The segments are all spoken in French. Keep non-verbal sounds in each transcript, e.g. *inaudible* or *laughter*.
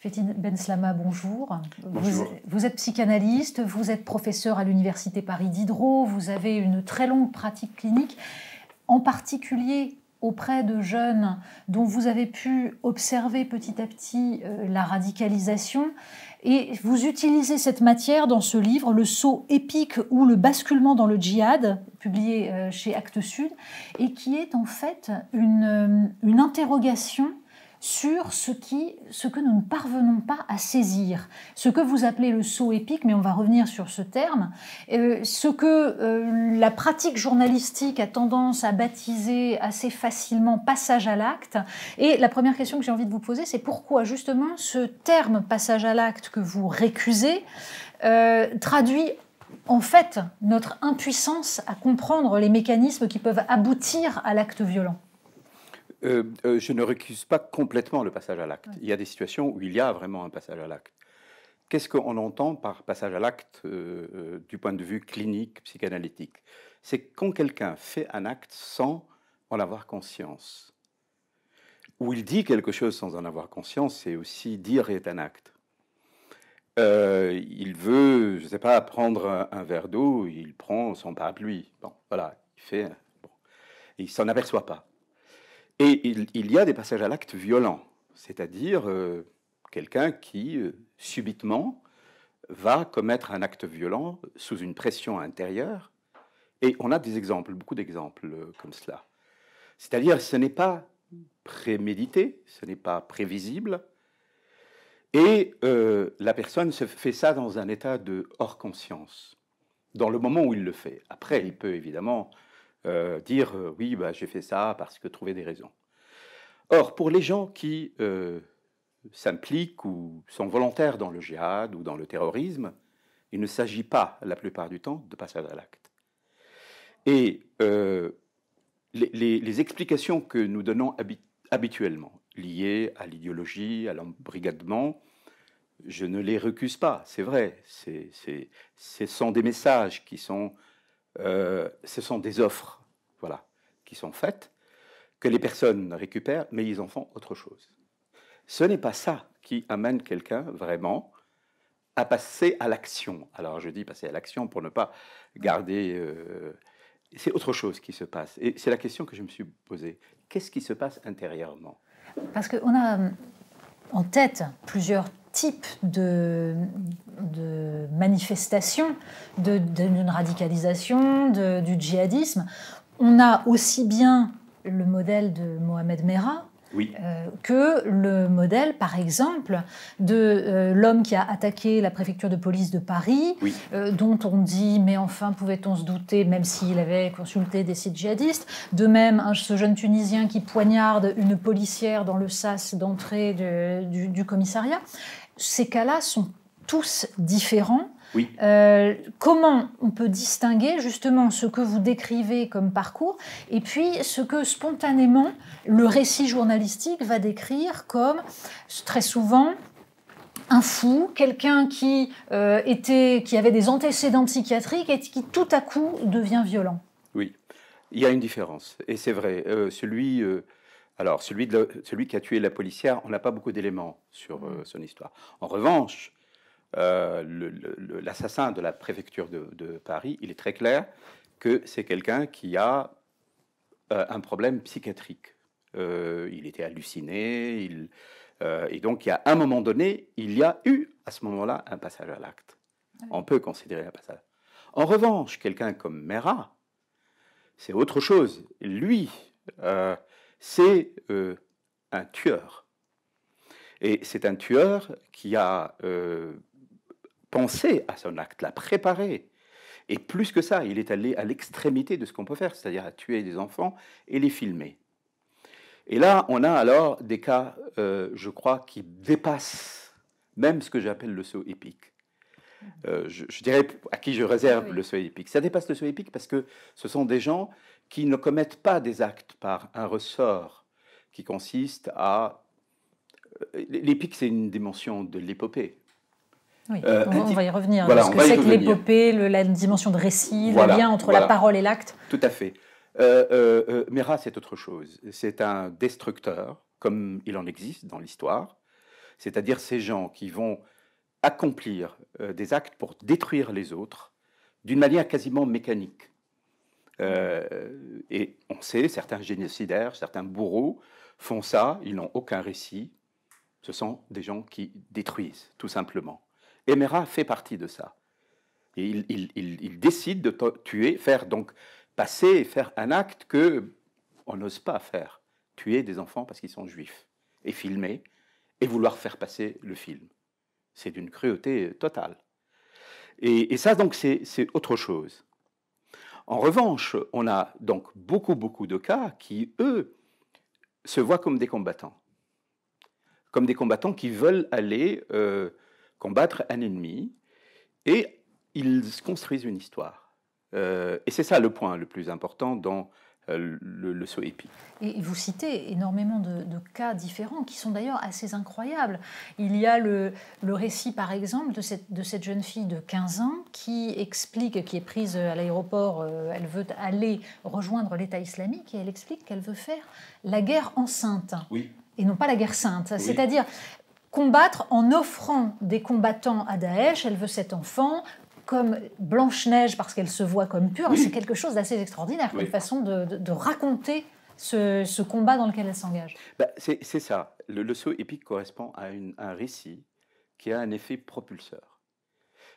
Fethine Benslama, bonjour. bonjour. Vous, êtes psychanalyste, vous êtes professeur à l'Université Paris Diderot, vous avez une très longue pratique clinique, en particulier auprès de jeunes dont vous avez pu observer petit à petit euh, la radicalisation. Et vous utilisez cette matière dans ce livre, Le saut épique ou le basculement dans le djihad, publié euh, chez Actes Sud, et qui est en fait une, euh, une interrogation sur ce, qui, ce que nous ne parvenons pas à saisir, ce que vous appelez le saut épique, mais on va revenir sur ce terme, euh, ce que euh, la pratique journalistique a tendance à baptiser assez facilement passage à l'acte. Et la première question que j'ai envie de vous poser, c'est pourquoi justement ce terme passage à l'acte que vous récusez euh, traduit en fait notre impuissance à comprendre les mécanismes qui peuvent aboutir à l'acte violent euh, euh, je ne récuse pas complètement le passage à l'acte. Il y a des situations où il y a vraiment un passage à l'acte. Qu'est-ce qu'on entend par passage à l'acte euh, du point de vue clinique, psychanalytique C'est quand quelqu'un fait un acte sans en avoir conscience. Ou il dit quelque chose sans en avoir conscience, c'est aussi dire est un acte. il veut, je ne sais pas, prendre un, verre d'eau, il prend son parapluie. Bon, voilà, il fait. Bon. Et il s'en aperçoit pas. Et il, y a des passages à l'acte violent, c'est-à-dire euh, quelqu'un qui, euh, subitement, va commettre un acte violent sous une pression intérieure. Et on a des exemples, beaucoup d'exemples euh, comme cela. C'est-à-dire, ce n'est pas prémédité, ce n'est pas prévisible. Et la personne se fait ça dans un état de hors conscience, dans le moment où il le fait. Après, il peut évidemment euh, dire euh, oui, bah, j'ai fait ça parce que trouver des raisons. Or, pour les gens qui euh, s'impliquent ou sont volontaires dans le djihad ou dans le terrorisme, il ne s'agit pas, la plupart du temps, de passer à l'acte. Et les, explications que nous donnons habituellement, liées à l'idéologie, à l'embrigadement, je ne les recuse pas, c'est vrai. Ce sont des messages qui sont euh, ce sont des offres voilà, qui sont faites, que les personnes récupèrent, mais ils en font autre chose. Ce n'est pas ça qui amène quelqu'un vraiment à passer à l'action. Alors je dis passer à l'action pour ne pas garder... Euh, c'est autre chose qui se passe. Et c'est la question que je me suis posée. Qu'est-ce qui se passe intérieurement Parce qu'on a euh, en tête plusieurs type de, de manifestation d'une de, radicalisation, du djihadisme, on a aussi bien le modèle de Mohamed Merah, oui. Euh, que le modèle, par exemple, de euh, l'homme qui a attaqué la préfecture de police de Paris, euh, dont on dit, mais enfin, pouvait-on se douter, même s'il avait consulté des sites djihadistes, de même ce jeune Tunisien qui poignarde une policière dans le sas d'entrée du commissariat, ces cas-là sont tous différents. Oui. Euh, comment on peut distinguer justement ce que vous décrivez comme parcours et puis ce que spontanément le récit journalistique va décrire comme très souvent un fou, quelqu'un qui euh, était, qui avait des antécédents psychiatriques et qui tout à coup devient violent. Oui, il y a une différence et c'est vrai. Euh, celui alors, celui, de celui qui a tué la policière, on n'a pas beaucoup d'éléments sur son histoire. En revanche, euh, l'assassin de la préfecture de, Paris, il est très clair que c'est quelqu'un qui a euh, un problème psychiatrique. Euh, il était halluciné, il, et donc il un moment donné, il y a eu à ce moment-là un passage à l'acte. On peut considérer un passage. En revanche, quelqu'un comme Mera, c'est autre chose. Lui, c'est un tueur. Et c'est un tueur qui a penser à son acte, l'a préparer. Et plus que ça, il est allé à l'extrémité de ce qu'on peut faire, c'est-à-dire à tuer des enfants et les filmer. Et là, on a alors des cas, euh, je crois, qui dépassent même ce que j'appelle le saut épique. Euh, je, dirais à qui je réserve le saut épique. Ça dépasse le saut épique parce que ce sont des gens qui ne commettent pas des actes par un ressort qui consiste à... Euh, l'épique, c'est une dimension de l'épopée. Oui, euh, on, va y revenir. parce que c'est que l'épopée, la dimension de récit, le lien entre la parole et l'acte. Tout à fait. Euh, euh, euh, Mera, c'est autre chose. C'est un destructeur, comme il en existe dans l'histoire. C'est-à-dire ces gens qui vont accomplir des actes pour détruire les autres d'une manière quasiment mécanique. et on sait, certains génocidaires, certains bourreaux font ça, ils n'ont aucun récit. Ce sont des gens qui détruisent, tout simplement. Emera fait partie de ça. Et il, décide de tuer, faire donc passer faire un acte que on n'ose pas faire, tuer des enfants parce qu'ils sont juifs, et filmer, et vouloir faire passer le film. C'est d'une cruauté totale. Et, ça, donc, c'est autre chose. En revanche, on a donc beaucoup, beaucoup de cas qui, eux, se voient comme des combattants. Comme des combattants qui veulent aller euh, combattre un ennemi et ils construisent une histoire. Euh, et c'est ça le point le plus important dans euh, le, le saut épique. Et vous citez énormément de, cas différents qui sont d'ailleurs assez incroyables. Il y a le, récit, par exemple, de cette, de cette, jeune fille de 15 ans qui explique, qui est prise à l'aéroport, euh, elle veut aller rejoindre l'État islamique et elle explique qu'elle veut faire la guerre enceinte. Oui et non pas la guerre sainte. C'est-à-dire, combattre en offrant des combattants à Daesh. Elle veut cet enfant comme Blanche-Neige parce qu'elle se voit comme pure. C'est quelque chose d'assez extraordinaire, oui. une façon de, raconter ce, combat dans lequel elle s'engage. Bah, c'est ça. Le, saut épique correspond à, un récit qui a un effet propulseur,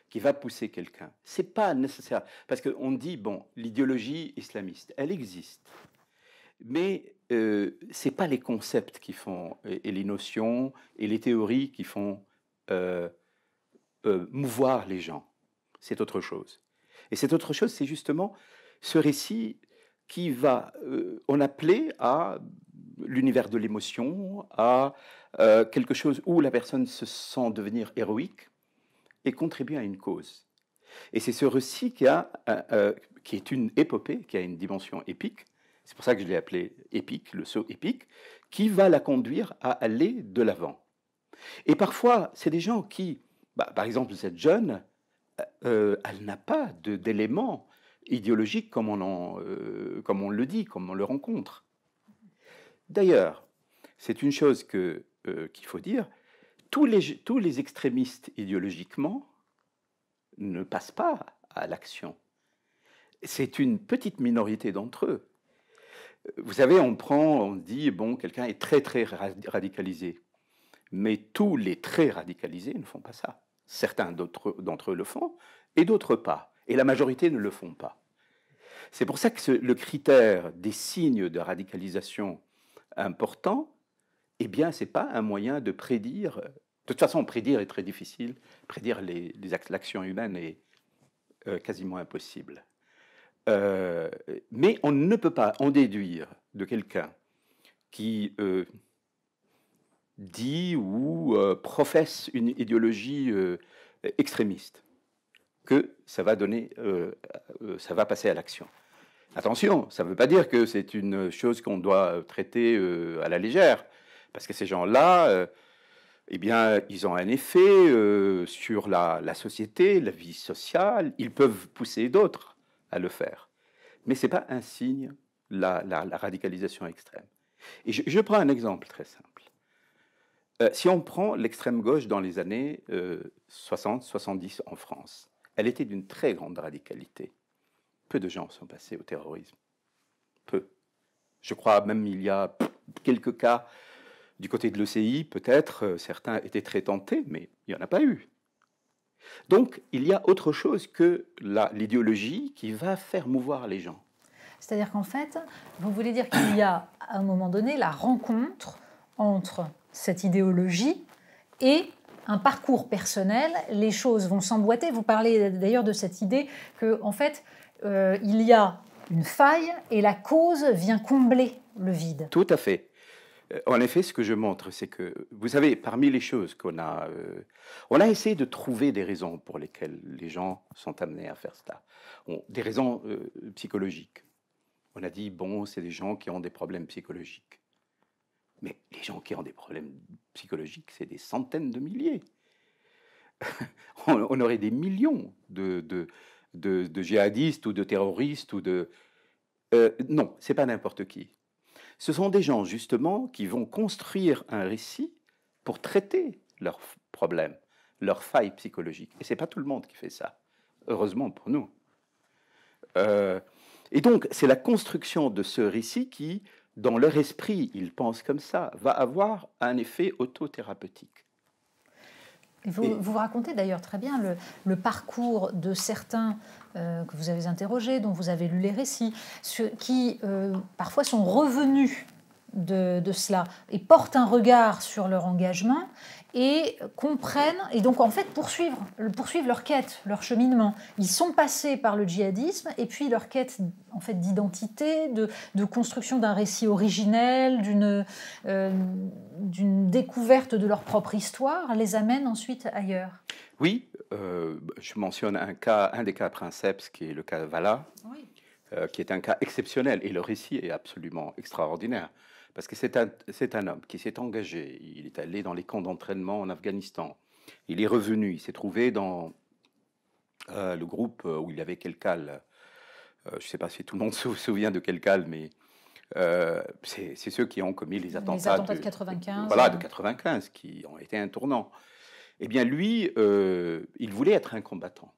qui va pousser quelqu'un. C'est pas nécessaire. Parce qu'on dit, bon, l'idéologie islamiste, elle existe. Mais euh, c'est ce n'est pas les concepts qui font, et, les notions, et les théories qui font euh, euh, mouvoir les gens. C'est autre chose. Et cette autre chose, c'est justement ce récit qui va, en appeler à l'univers de l'émotion, à quelque chose où la personne se sent devenir héroïque et contribue à une cause. Et c'est ce récit qui, a, qui est une épopée, qui a une dimension épique, c'est pour ça que je l'ai appelé épique, le saut épique, qui va la conduire à aller de l'avant. Et parfois, c'est des gens qui, bah, par exemple, cette jeune, euh, euh, elle n'a pas d'éléments idéologiques comme on, euh, comme on le dit, comme on le rencontre. D'ailleurs, c'est une chose qu'il faut dire, tous les, tous les extrémistes idéologiquement ne passent pas à l'action. C'est une petite minorité d'entre eux vous savez, on prend, on dit, bon, quelqu'un est très, très radicalisé. Mais tous les très radicalisés ne font pas ça. Certains d'entre eux le font et d'autres pas. Et la majorité ne le font pas. C'est pour ça que le critère des signes de radicalisation important, eh bien, ce n'est pas un moyen de prédire. De toute façon, prédire est très difficile. Prédire l'action les, humaine est euh, quasiment impossible. Euh, mais on ne peut pas en déduire de quelqu'un qui euh, dit ou euh, professe une idéologie extrémiste que ça va donner, ça va passer à l'action. Attention, ça ne veut pas dire que c'est une chose qu'on doit traiter à la légère, parce que ces gens-là, eh bien, ils ont un effet sur la société, la vie sociale. Ils peuvent pousser d'autres à le faire. Mais c'est pas un signe, la, la, radicalisation extrême. Et je, prends un exemple très simple. Euh, si on prend l'extrême gauche dans les années 60-70 euh, en France, elle était d'une très grande radicalité. Peu de gens sont passés au terrorisme. Peu. Je crois même il y a quelques cas du côté de l'ECI, peut-être, euh, certains étaient très tentés, mais il n'y en a pas eu. Donc, il y a autre chose que l'idéologie qui va faire mouvoir les gens. C'est-à-dire qu'en fait, vous voulez dire qu'il y a à un moment donné la rencontre entre cette idéologie et un parcours personnel, les choses vont s'emboîter. Vous parlez d'ailleurs de cette idée qu'en fait, euh, il y a une faille et la cause vient combler le vide. Tout à fait. En effet, ce que je montre, c'est que, vous savez, parmi les choses qu'on a, euh, on a essayé de trouver des raisons pour lesquelles les gens sont amenés à faire ça, des raisons euh, psychologiques. On a dit, bon, c'est des gens qui ont des problèmes psychologiques. Mais les gens qui ont des problèmes psychologiques, c'est des centaines de milliers. *laughs* on, aurait des millions de, de, djihadistes ou de terroristes ou de... Euh, non, c'est pas n'importe qui. Ce sont des gens justement qui vont construire un récit pour traiter leurs problèmes, leurs failles psychologiques. Et c'est pas tout le monde qui fait ça, heureusement pour nous. Euh, et donc, c'est la construction de ce récit qui, dans leur esprit, ils pensent comme ça, va avoir un effet autothérapeutique. Vous, vous racontez d'ailleurs très bien le, parcours de certains euh, que vous avez interrogés, dont vous avez lu les récits, qui euh, parfois sont revenus de, de, cela et portent un regard sur leur engagement et comprennent, et donc en fait poursuivent, leur quête, leur cheminement. Ils sont passés par le djihadisme, et puis leur quête en fait d'identité, de, construction d'un récit originel, euh, d'une découverte de leur propre histoire, les amène ensuite ailleurs. Oui, euh, je mentionne un cas, un des cas princeps qui est le cas de Vala, euh, qui est un cas exceptionnel, et le récit est absolument extraordinaire. Parce que c'est un, un, homme qui s'est engagé, il est allé dans les camps d'entraînement en Afghanistan, il est revenu, il s'est trouvé dans euh, le groupe euh, où il y avait Kelkal. Euh, je ne sais pas si tout le monde *laughs* se souvient de Kelkal, mais c'est ceux qui ont commis les attentats, les attentats de, 95. Voilà, de 95, qui ont été un tournant. Eh bien, lui, il voulait être un combattant.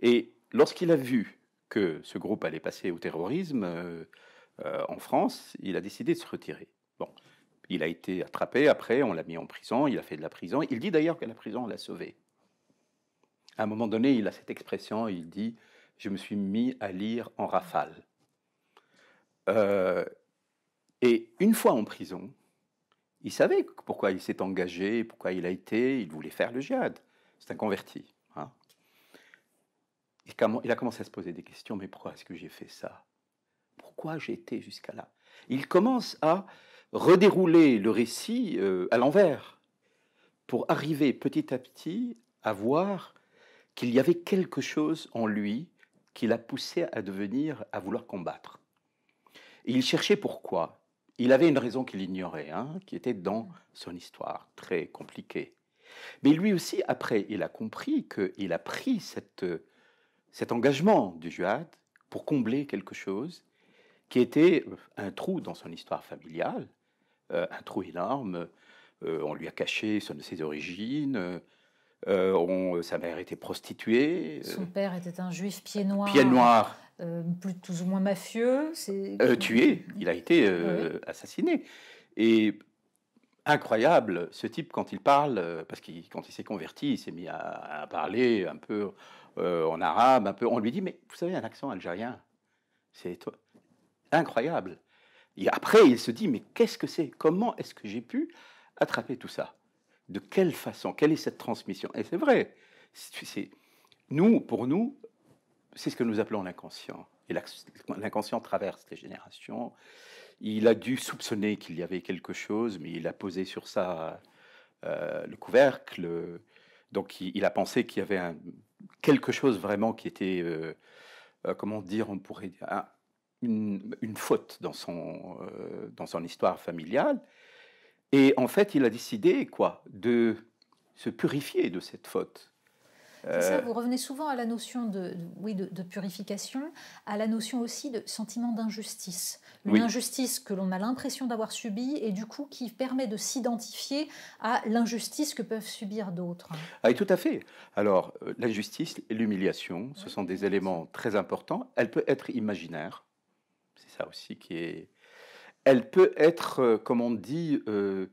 Et lorsqu'il a vu que ce groupe allait passer au terrorisme, euh, en France, il a décidé de se retirer. Bon, il a été attrapé, après on l'a mis en prison, il a fait de la prison. Il dit d'ailleurs que la prison l'a sauvé. À un moment donné, il a cette expression, il dit « je me suis mis à lire en rafale euh, Et une fois en prison, il savait pourquoi il s'est engagé, pourquoi il a été, il voulait faire le jihad. C'est un converti. Hein. Il a commencé à se poser des questions, mais pourquoi est-ce que j'ai fait ça pourquoi j'étais jusqu'à là. Il commence à redérouler le récit euh, à l'envers pour arriver petit à petit à voir qu'il y avait quelque chose en lui qui l'a poussé à devenir, à vouloir combattre. il cherchait pourquoi. Il avait une raison qu'il ignorait, hein, qui était dans son histoire, très compliquée. Mais lui aussi, après, il a compris qu'il a pris cette, euh, cet engagement du jihad pour combler quelque chose qui était euh, un trou dans son histoire familiale, euh, un trou énorme. Euh, on lui a caché son, ses origines. on, sa mère était prostituée. Son père était un juif pied noir. Pied noir. Plus, ou moins mafieux. tué. Il a été assassiné. Et incroyable, ce type, quand il parle, parce qu'il quand il s'est converti, il s'est mis à, à, parler un peu en arabe, un peu. On lui dit Mais vous savez, un accent algérien, c'est toi incroyable. Et après, il se dit, mais qu'est-ce que c'est Comment est-ce que j'ai pu attraper tout ça De quelle façon Quelle est cette transmission Et c'est vrai. C'est, nous, pour nous, c'est ce que nous appelons l'inconscient. Et l'inconscient traverse les générations. Il a dû soupçonner qu'il y avait quelque chose, mais il a posé sur ça euh, le couvercle. Donc il, a pensé qu'il y avait un, quelque chose vraiment qui était, euh, euh, comment dire, on pourrait dire, un, une, faute dans son, euh, dans son histoire familiale. Et en fait, il a décidé quoi de se purifier de cette faute. Euh, vous revenez souvent à la notion de, oui, de, purification, à la notion aussi de sentiment d'injustice. Une injustice que l'on a l'impression d'avoir subie et du coup qui permet de s'identifier à l'injustice que peuvent subir d'autres. Ah, tout à fait. Alors, euh, l'injustice et l'humiliation, ce sont des éléments très importants. Elle peut être imaginaire. C'est ça aussi qui est. Elle peut être, euh, comme on dit, euh,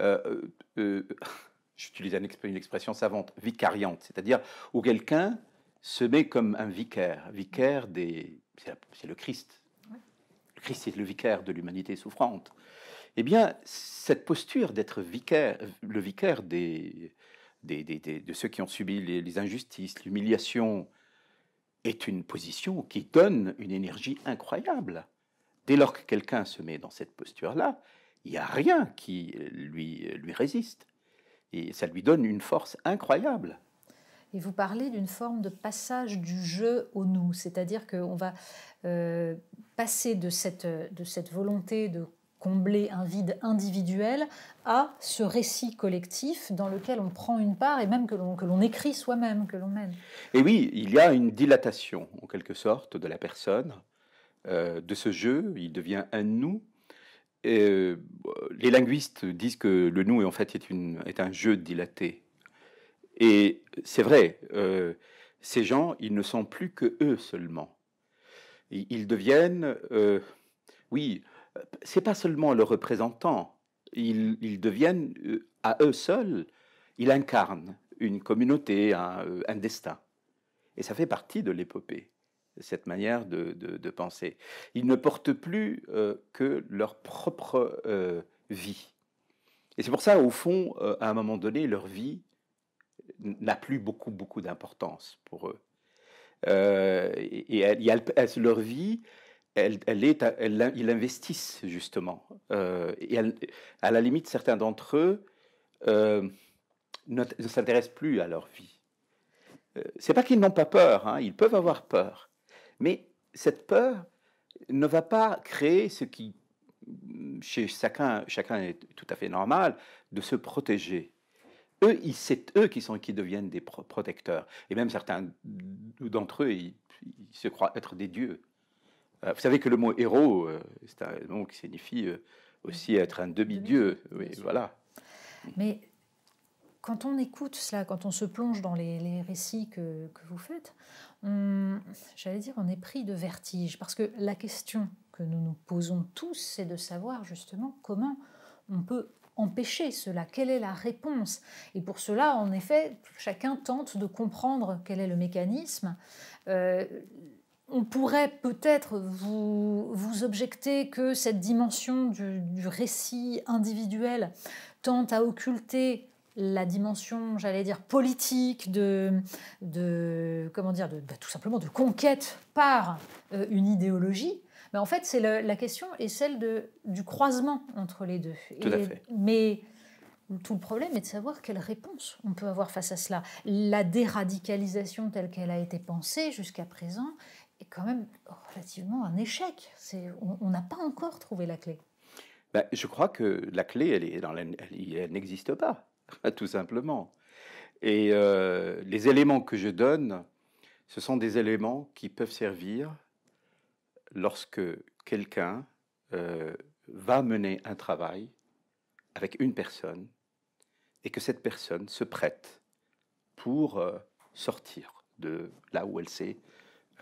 euh, euh, euh *laughs* j'utilise une expression savante, vicariante, c'est-à-dire où quelqu'un se met comme un vicaire, vicaire des, c'est le Christ. Le Christ est le vicaire de l'humanité souffrante. Eh bien, cette posture d'être vicaire, le vicaire des, des, des, de ceux qui ont subi les injustices, l'humiliation, est une position qui donne une énergie incroyable. Dès lors que quelqu'un se met dans cette posture-là, il n'y a rien qui lui, lui résiste. Et ça lui donne une force incroyable. Et vous parlez d'une forme de passage du jeu au nous, c'est-à-dire qu'on va euh, passer de cette, de cette volonté de combler un vide individuel à ce récit collectif dans lequel on prend une part et même que l'on écrit soi-même, que l'on mène. Et oui, il y a une dilatation en quelque sorte de la personne, euh, de ce jeu, il devient un nous. Et, euh, les linguistes disent que le nous est en fait est, une, est un jeu dilaté. Et c'est vrai, euh, ces gens, ils ne sont plus que eux seulement. Ils deviennent, oui, c'est pas seulement le représentant, ils, deviennent euh, à eux seuls, ils incarnent une communauté, euh, un, destin. Et ça fait partie de l'épopée, cette manière de, penser. Ils ne portent plus euh, que leur propre vie. Et c'est pour ça, au fond, à un moment donné, leur vie n'a plus beaucoup, beaucoup d'importance pour eux. et, et leur vie elle, elle est, elle, ils investissent justement. Euh, et à la limite, certains d'entre eux euh, ne, s'intéressent plus à leur vie. Euh, c'est pas qu'ils n'ont pas peur, hein, ils peuvent avoir peur, mais cette peur ne va pas créer ce qui, chez chacun, chacun est tout à fait normal, de se protéger. Eux, c'est eux qui sont qui deviennent des protecteurs, et même certains d'entre eux, ils se croient être des dieux. Euh, vous savez que le mot héros, euh, c'est un nom qui signifie euh, aussi être un demi-dieu. voilà. Mais quand on écoute cela, quand on se plonge dans les, récits que, vous faites, j'allais dire, on est pris de vertige. Parce que la question que nous nous posons tous, c'est de savoir justement comment on peut empêcher cela Quelle est la réponse Et pour cela, en effet, chacun tente de comprendre quel est le mécanisme on pourrait peut-être vous, objecter que cette dimension du, récit individuel tente à occulter la dimension, j'allais dire, politique de, comment dire, bah, tout simplement de conquête par euh, une idéologie. Mais en fait, la question est celle du croisement entre les deux. Mais tout le problème est de savoir quelle réponse on peut avoir face à cela. La déradicalisation telle qu'elle a été pensée jusqu'à présent, quand même relativement un échec. On n'a pas encore trouvé la clé. Bah, je crois que la clé, elle, est dans elle, n'existe pas, *laughs* tout simplement. Et euh, les éléments que je donne, ce sont des éléments qui peuvent servir lorsque quelqu'un euh, va mener un travail avec une personne et que cette personne se prête pour euh, sortir de là où elle s'est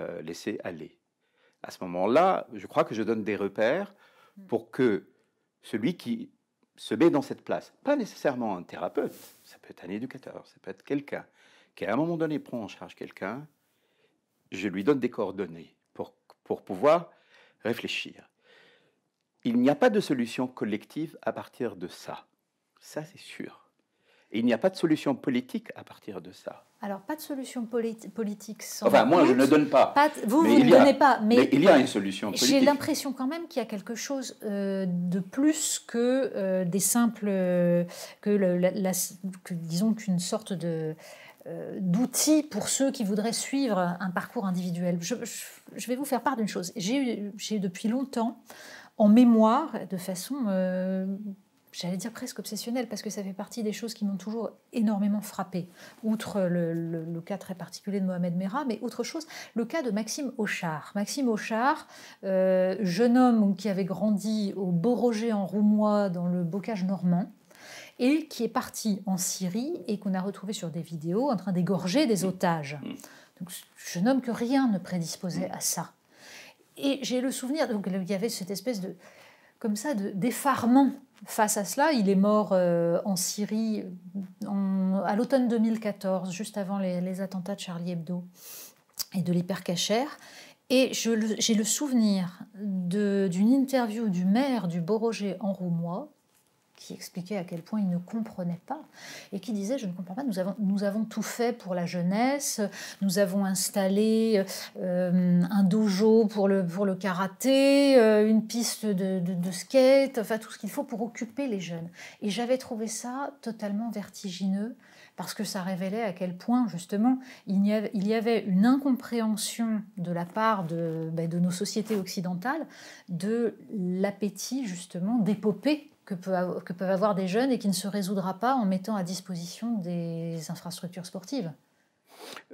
euh, laisser aller. À ce moment-là, je crois que je donne des repères hmm. pour que celui qui se met dans cette place, pas nécessairement un thérapeute, ça peut être un éducateur, ça peut être quelqu'un qui à un moment donné prend en charge quelqu'un, je lui donne des coordonnées pour, pour pouvoir réfléchir. Il n'y a pas de solution collective à partir de ça. Ça, c'est sûr. Et il n'y a pas de solution politique à partir de ça. Alors, pas de solution politique sans. Enfin, moi, je ne donne pas. vous, vous ne donnez pas. Mais, il y a une solution politique. J'ai l'impression quand même qu'il y a quelque chose euh, de plus que euh, des simples. Euh, que, disons, qu'une sorte de d'outils pour ceux qui voudraient suivre un parcours individuel. Je, vais vous faire part d'une chose. J'ai depuis longtemps en mémoire, de façon j'allais dire presque obsessionnel, parce que ça fait partie des choses qui m'ont toujours énormément frappé. Outre le, cas très particulier de Mohamed Merah, mais autre chose, le cas de Maxime Auchard. Maxime Auchard, euh, jeune homme qui avait grandi au Beauroger en Roumois, dans le bocage normand, et qui est parti en Syrie et qu'on a retrouvé sur des vidéos en train d'égorger des otages. Mm. Donc, jeune homme que rien ne prédisposait à ça. Et j'ai le souvenir, donc il y avait cette espèce de comme ça d'effarement face à cela. Il est mort euh, en Syrie euh, à l'automne 2014, juste avant les, attentats de Charlie Hebdo et de l'hypercachère. Et j'ai le souvenir d'une interview du maire du Borogé en Roumois, qui expliquait à quel point il ne comprenait pas et qui disait Je ne comprends pas, nous avons, nous avons tout fait pour la jeunesse, nous avons installé euh, un dojo pour le, pour le karaté, euh, une piste de, skate, enfin tout ce qu'il faut pour occuper les jeunes. Et j'avais trouvé ça totalement vertigineux parce que ça révélait à quel point justement il y avait, une incompréhension de la part de, ben, de nos sociétés occidentales de l'appétit justement d'épopée que, peuvent avoir des jeunes et qui ne se résoudra pas en mettant à disposition des infrastructures sportives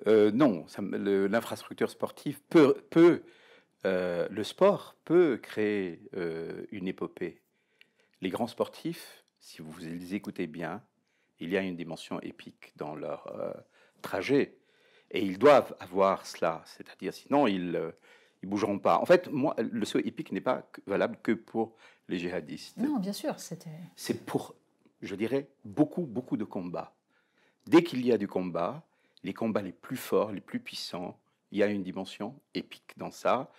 euh, Non, l'infrastructure sportive peut, peut euh, le sport peut créer euh, une épopée. Les grands sportifs, si vous les écoutez bien, il y a une dimension épique dans leur euh, trajet. Et ils doivent avoir cela, c'est-à-dire sinon ils ne bougeront pas. En fait, moi, le saut épique n'est pas valable que pour les djihadistes. Non, bien sûr, c'était. C'est pour, je dirais, beaucoup, beaucoup de combats. Dès qu'il y a du combat, les combats les plus forts, les plus puissants, il y a une dimension épique dans ça.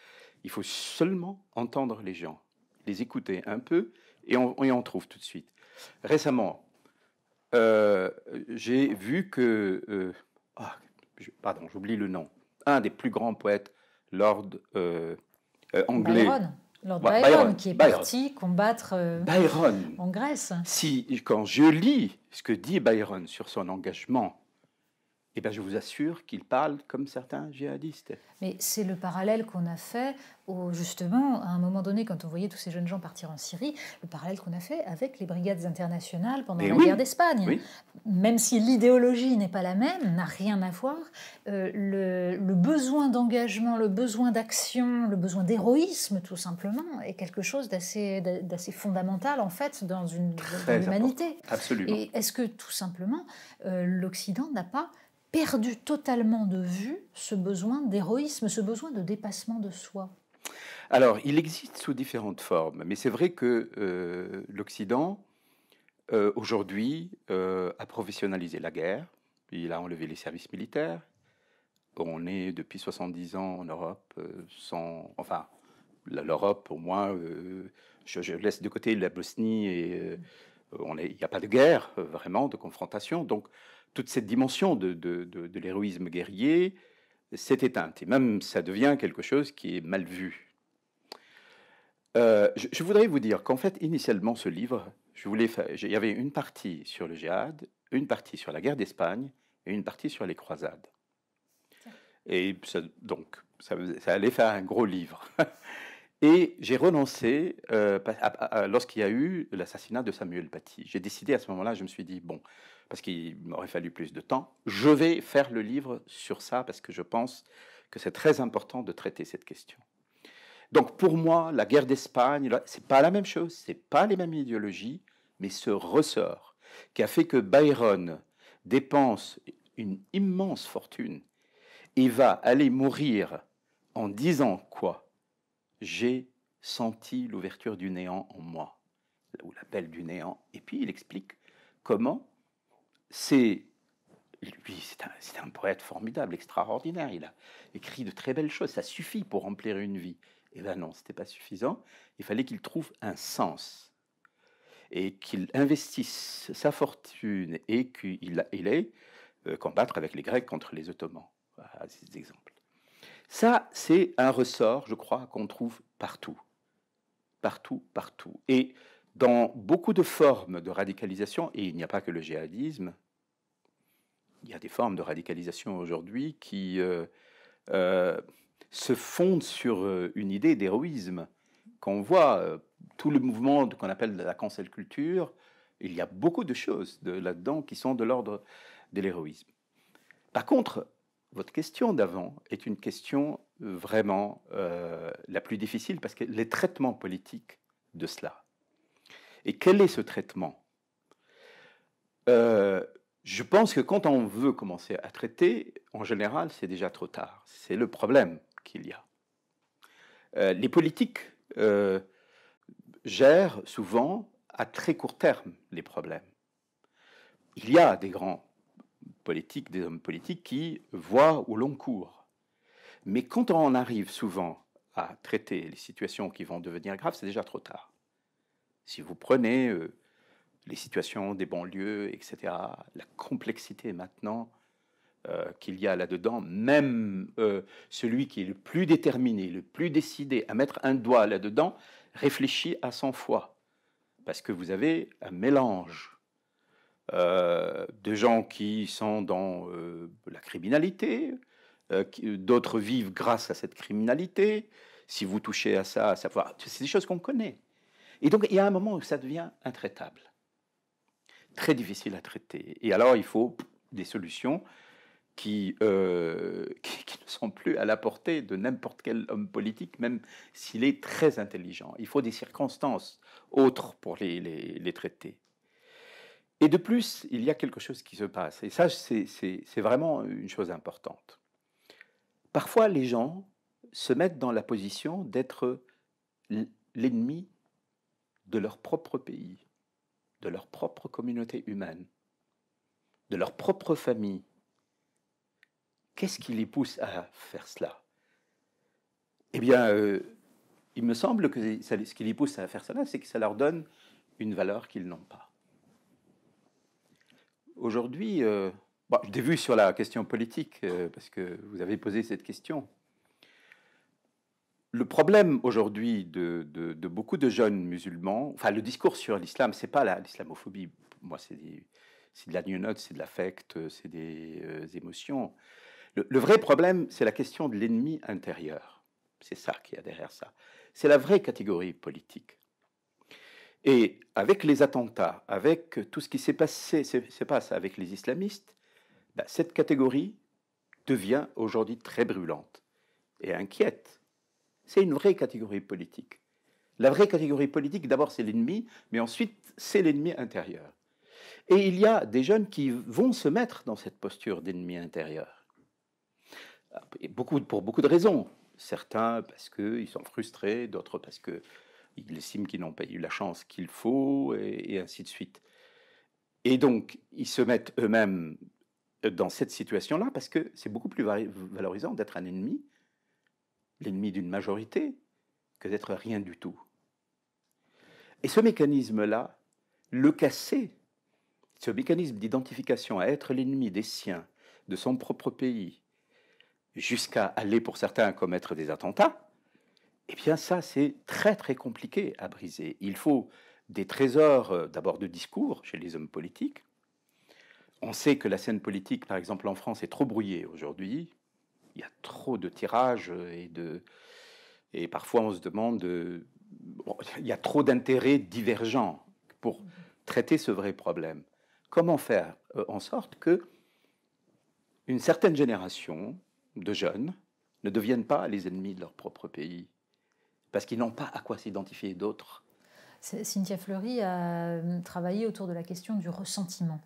Il faut seulement entendre les gens, les écouter un peu, et on, et on trouve tout de suite. Récemment, euh, j'ai vu que, euh, ah, pardon, j'oublie le nom, un des plus grands poètes, Lord euh, anglais. Lord bah, Byron, qui est parti combattre euh, Byron. en Grèce. Si, quand je lis ce que dit Byron sur son engagement eh je vous assure qu'ils parlent comme certains djihadistes. Mais c'est le parallèle qu'on a fait, au, justement, à un moment donné, quand on voyait tous ces jeunes gens partir en Syrie, le parallèle qu'on a fait avec les brigades internationales pendant eh la guerre d'Espagne. Même si l'idéologie n'est pas la même, n'a rien à voir, euh, le, besoin d'engagement, le besoin d'action, le besoin d'héroïsme, tout simplement, est quelque chose d'assez fondamental, en fait, dans, une, humanité. Absolument. Et est-ce que, tout simplement, euh, l'Occident n'a pas perdu totalement de vue ce besoin d'héroïsme, ce besoin de dépassement de soi Alors, il existe sous différentes formes, mais c'est vrai que euh, l'Occident, euh, aujourd'hui, euh, a professionnalisé la guerre, il a enlevé les services militaires. On est depuis 70 ans en Europe sans... Enfin, l'Europe, au moins, je, laisse de côté la Bosnie et il n'y a pas de guerre, vraiment, de confrontation. Donc, toute cette dimension de, l'héroïsme guerrier s'est éteinte. Et même, ça devient quelque chose qui est mal vu. Euh, je, voudrais vous dire qu'en fait, initialement, ce livre, je voulais il y avait une partie sur le djihad, une partie sur la guerre d'Espagne et une partie sur les croisades. Et donc, ça, allait faire un gros livre. *laughs* Et j'ai renoncé euh, lorsqu'il y a eu l'assassinat de Samuel Paty. J'ai décidé à ce moment-là, je me suis dit, bon, parce qu'il m'aurait fallu plus de temps. Je vais faire le livre sur ça parce que je pense que c'est très important de traiter cette question. Donc pour moi, la guerre d'Espagne, c'est pas la même chose, c'est pas les mêmes idéologies, mais ce ressort qui a fait que Byron dépense une immense fortune et va aller mourir en disant quoi J'ai senti l'ouverture du néant en moi, ou l'appel du néant. Et puis il explique comment c'est lui, c'est un, poète formidable, extraordinaire. Il a écrit de très belles choses. Ça suffit pour remplir une vie. Et eh ben non, c'était pas suffisant. Il fallait qu'il trouve un sens et qu'il investisse sa fortune et qu'il aille euh, combattre avec les Grecs contre les Ottomans. Voilà ces exemples. Ça, c'est un ressort, je crois, qu'on trouve partout, partout, partout. Et dans beaucoup de formes de radicalisation, et il n'y a pas que le djihadisme, il y a des formes de radicalisation aujourd'hui qui euh, euh, se fondent sur euh, une idée d'héroïsme. Quand on voit tout le mouvement qu'on appelle la cancel culture, il y a beaucoup de choses de, là-dedans qui sont de l'ordre de l'héroïsme. Par contre, votre question d'avant est une question vraiment la plus difficile parce que les traitements politiques de cela et quel est ce traitement euh, Je pense que quand on veut commencer à traiter, en général, c'est déjà trop tard. C'est le problème qu'il y a. Euh, les politiques euh, gèrent souvent à très court terme les problèmes. Il y a des grands politiques, des hommes politiques qui voient au long cours. Mais quand on arrive souvent à traiter les situations qui vont devenir graves, c'est déjà trop tard. Si vous prenez euh, les situations des banlieues, etc., la complexité maintenant euh, qu'il y a là-dedans, même euh, celui qui est le plus déterminé, le plus décidé à mettre un doigt là-dedans, réfléchit à 100 fois. Parce que vous avez un mélange de gens qui sont dans la criminalité, d'autres vivent grâce à cette criminalité. Si vous touchez à ça, à savoir, c'est des choses qu'on connaît. Et donc, il y a un moment où ça devient intraitable, très difficile à traiter. Et alors, il faut des solutions euh, *laughs* qui, qui, ne sont plus à la portée de n'importe quel homme politique, même s'il est très intelligent. Il faut des circonstances autres pour les traiter. Et de plus, il y a quelque chose qui se passe. Et ça, c'est vraiment une chose importante. Parfois, les gens se mettent dans la position d'être l'ennemi de leur propre pays, de leur propre communauté humaine, de leur propre famille. Qu'est-ce qui les pousse à faire cela Eh bien, euh, il me semble que ce qui les pousse à faire cela, c'est que ça leur donne une valeur qu'ils n'ont pas. Aujourd'hui, euh, je sur la question politique, euh, parce que vous avez posé cette question le problème aujourd'hui de, beaucoup de jeunes musulmans, enfin le discours sur l'islam, c'est pas l'islamophobie. Moi, c'est de la new c'est de l'affect, c'est des euh, émotions. Le, vrai problème, c'est la question de l'ennemi intérieur. C'est ça qui est a derrière ça. C'est la vraie catégorie politique. Et avec les attentats, avec tout ce qui s'est passé, se passe avec les islamistes, bah, cette catégorie devient aujourd'hui très brûlante et inquiète c'est une vraie catégorie politique. La vraie catégorie politique, d'abord, c'est l'ennemi, mais ensuite, c'est l'ennemi intérieur. Et il y a des jeunes qui vont se mettre dans cette posture d'ennemi intérieur. beaucoup, pour beaucoup de raisons. Certains parce que ils sont frustrés, d'autres parce qu'ils estiment qu'ils n'ont pas eu la chance qu'il faut, et ainsi de suite. Et donc, ils se mettent eux-mêmes dans cette situation-là parce que c'est beaucoup plus valorisant d'être un ennemi l'ennemi d'une majorité que d'être rien du tout. Et ce mécanisme-là, le casser, ce mécanisme d'identification à être l'ennemi des siens, de son propre pays, jusqu'à aller pour certains commettre des attentats, eh bien ça c'est très très compliqué à briser. Il faut des trésors euh, d'abord de discours chez les hommes politiques. On sait que la scène politique, par exemple en France, est trop brouillée aujourd'hui il y a trop de tirages et de et parfois on se demande il y a trop d'intérêts divergents pour traiter ce vrai problème. Comment faire euh, en sorte que une certaine génération de jeunes ne deviennent pas les ennemis de leur propre pays parce qu'ils n'ont pas à quoi s'identifier d'autres. Cynthia Fleury a euh, travaillé autour de la question du ressentiment,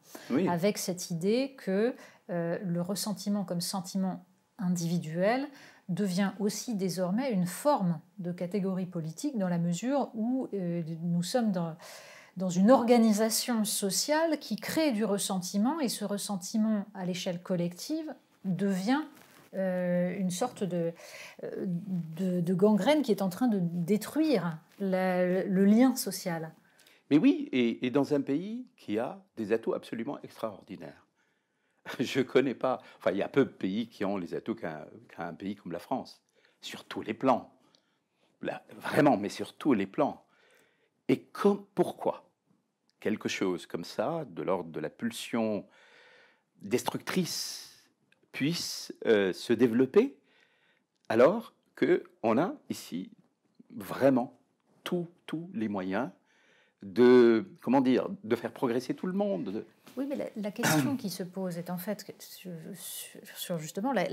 avec cette idée que euh, le ressentiment comme sentiment individuelle devient aussi désormais une forme de catégorie politique dans la mesure où euh, nous sommes dans, une organisation sociale qui crée du ressentiment et ce ressentiment à l'échelle collective devient euh, une sorte euh, de, de, gangrène qui est en train de détruire le lien social. Mais oui, et dans un pays qui a des atouts absolument extraordinaires. *laughs* je ne connais pas. Enfin, il y a peu de pays qui ont les atouts qu'un pays comme la France, sur tous les plans. vraiment, mais sur tous les plans. Et pourquoi quelque chose comme ça, de l'ordre de la pulsion destructrice, puisse euh, se développer alors qu'on a ici vraiment tous les moyens de comment dire, de faire progresser tout le monde. Oui, mais la, question qui se pose est en fait sur, justement la,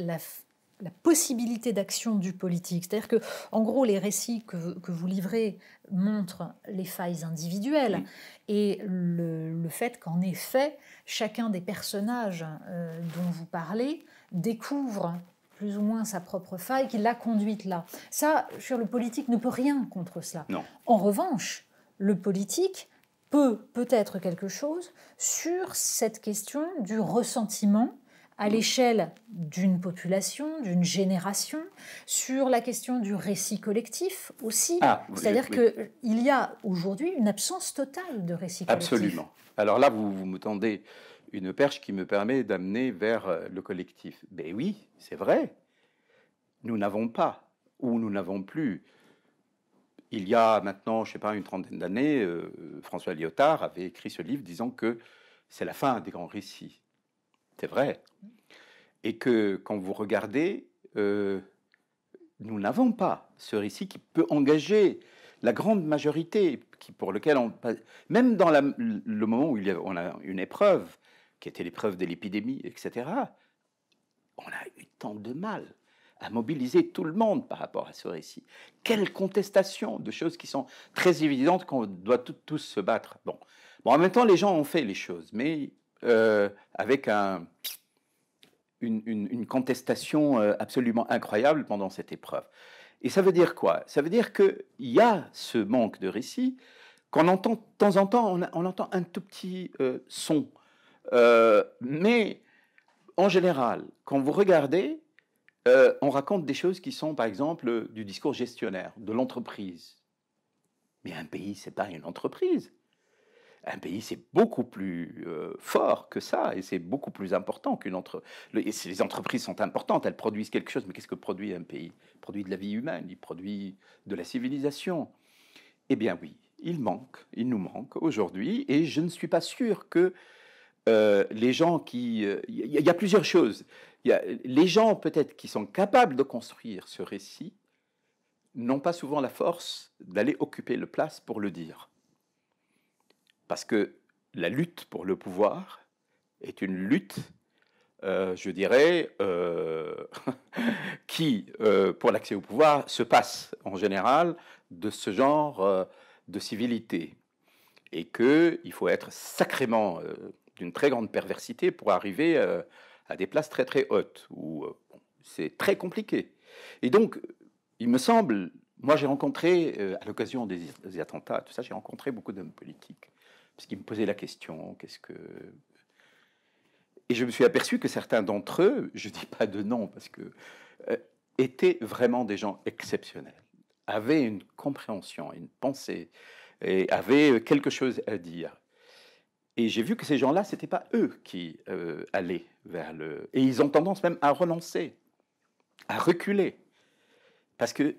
possibilité d'action du politique. C'est-à-dire que, en gros, les récits que, vous livrez montrent les failles individuelles et le, fait qu'en effet, chacun des personnages euh, dont vous parlez découvre plus ou moins sa propre faille qui l'a conduite là. Ça, sur le politique, ne peut rien contre cela. En revanche, le politique peut peut-être quelque chose sur cette question du ressentiment à l'échelle d'une population, d'une génération, sur la question du récit collectif aussi. Ah, C'est-à-dire qu'il y a aujourd'hui une absence totale de récit collectif. Absolument. Alors là, vous, vous me tendez une perche qui me permet d'amener vers euh, le collectif. Ben oui, c'est vrai. Nous n'avons pas, ou nous n'avons plus, il y a maintenant, je ne sais pas, une trentaine d'années, euh, François Lyotard avait écrit ce livre disant que c'est la fin des grands récits. C'est vrai. Et que quand vous regardez, euh, nous n'avons pas ce récit qui peut engager la grande majorité, pour lequel on même dans le moment où il a, on a une épreuve, qui était l'épreuve de l'épidémie, etc., on a eu tant de mal a mobilisé tout le monde par rapport à ce récit. Quelle contestation de choses qui sont très évidentes qu'on doit tous se battre. Bon. bon, en même temps, les gens ont fait les choses, mais euh, avec un, une, contestation euh, absolument incroyable pendant cette épreuve. Et ça veut dire quoi Ça veut dire qu'il y a ce manque de récit qu'on entend de temps en temps, on, entend un tout petit euh, son. mais en général, quand vous regardez, euh, on raconte des choses qui sont, par exemple, du discours gestionnaire, de l'entreprise. Mais un pays, c'est pas une entreprise. Un pays, c'est beaucoup plus euh, fort que ça, et c'est beaucoup plus important qu'une entreprise. les entreprises sont importantes, elles produisent quelque chose, mais qu'est-ce que produit un pays produit de la vie humaine, il produit de la civilisation. Eh bien oui, il manque, il nous manque aujourd'hui, et je ne suis pas sûr que euh, les gens qui... Il y, a plusieurs choses les gens peut-être qui sont capables de construire ce récit n'ont pas souvent la force d'aller occuper le place pour le dire. Parce que la lutte pour le pouvoir est une lutte, euh, je dirais, euh, *laughs* qui, euh, pour l'accès au pouvoir, se passe en général de ce genre de civilité. Et qu'il faut être sacrément d'une très grande perversité pour arriver à des places très très hautes, où euh, c'est très compliqué. Et donc, il me semble, moi j'ai rencontré, euh, à l'occasion des, attentats, tout ça, j'ai rencontré beaucoup d'hommes politiques, parce qu'ils me posaient la question, qu'est-ce que... Et je me suis aperçu que certains d'entre eux, je ne dis pas de nom, parce que... Euh, étaient vraiment des gens exceptionnels, avaient une compréhension, une pensée, et avaient quelque chose à dire. Et j'ai vu que ces gens-là, ce n'étaient pas eux qui euh, allaient vers le... Et ils ont tendance même à renoncer, à reculer, parce qu'ils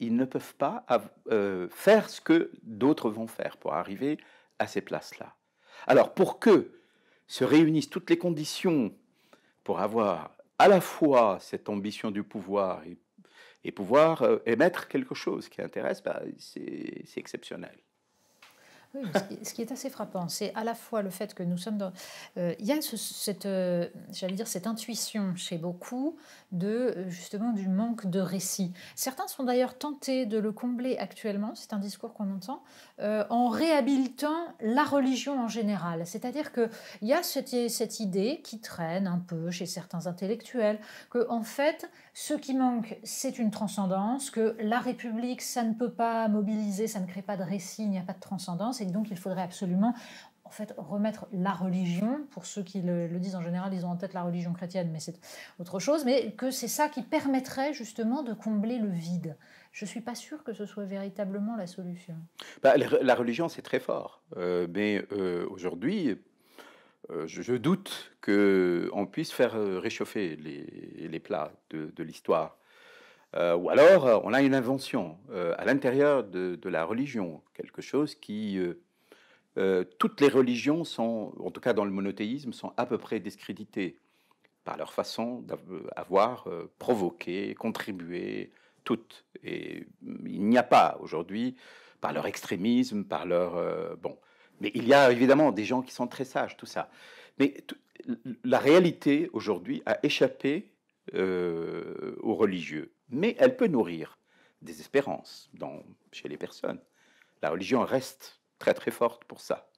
ne peuvent pas euh, faire ce que d'autres vont faire pour arriver à ces places-là. Alors pour que se réunissent toutes les conditions pour avoir à la fois cette ambition du pouvoir et, pouvoir euh, émettre quelque chose qui intéresse, bah, c'est exceptionnel ce, qui, est assez frappant, c'est à la fois le fait que nous sommes dans... Euh, il y a cette, euh, j'allais dire, cette intuition chez beaucoup de euh, justement du manque de récit. Certains sont d'ailleurs tentés de le combler actuellement, c'est un discours qu'on entend, en réhabilitant la religion en général. C'est-à-dire qu'il y a cette, cette idée qui traîne un peu chez certains intellectuels, que en fait, ce qui manque, c'est une transcendance, que la République, ça ne peut pas mobiliser, ça ne crée pas de récit, il n'y a pas de transcendance donc il faudrait absolument en fait remettre la religion, pour ceux qui le, disent en général, ils ont en tête la religion chrétienne, mais c'est autre chose, mais que c'est ça qui permettrait justement de combler le vide. Je ne suis pas sûr que ce soit véritablement la solution. Bah, la religion, c'est très fort, euh, mais euh, aujourd'hui, euh, je, doute doute qu'on puisse faire réchauffer les, plats de l'histoire. Euh, ou alors, euh, on a une invention euh, à l'intérieur de, la religion, quelque chose qui... toutes les religions sont, en tout cas dans le monothéisme, sont à peu près discréditées par leur façon d'avoir provoqué, contribué, toutes. Et mm, il n'y a pas aujourd'hui, par leur extrémisme, par leur... bon. Mais il y a évidemment des gens qui sont très sages, tout ça. Mais la réalité aujourd'hui a échappé aux religieux mais elle peut nourrir des espérances dans, chez les personnes. La religion reste très très forte pour ça.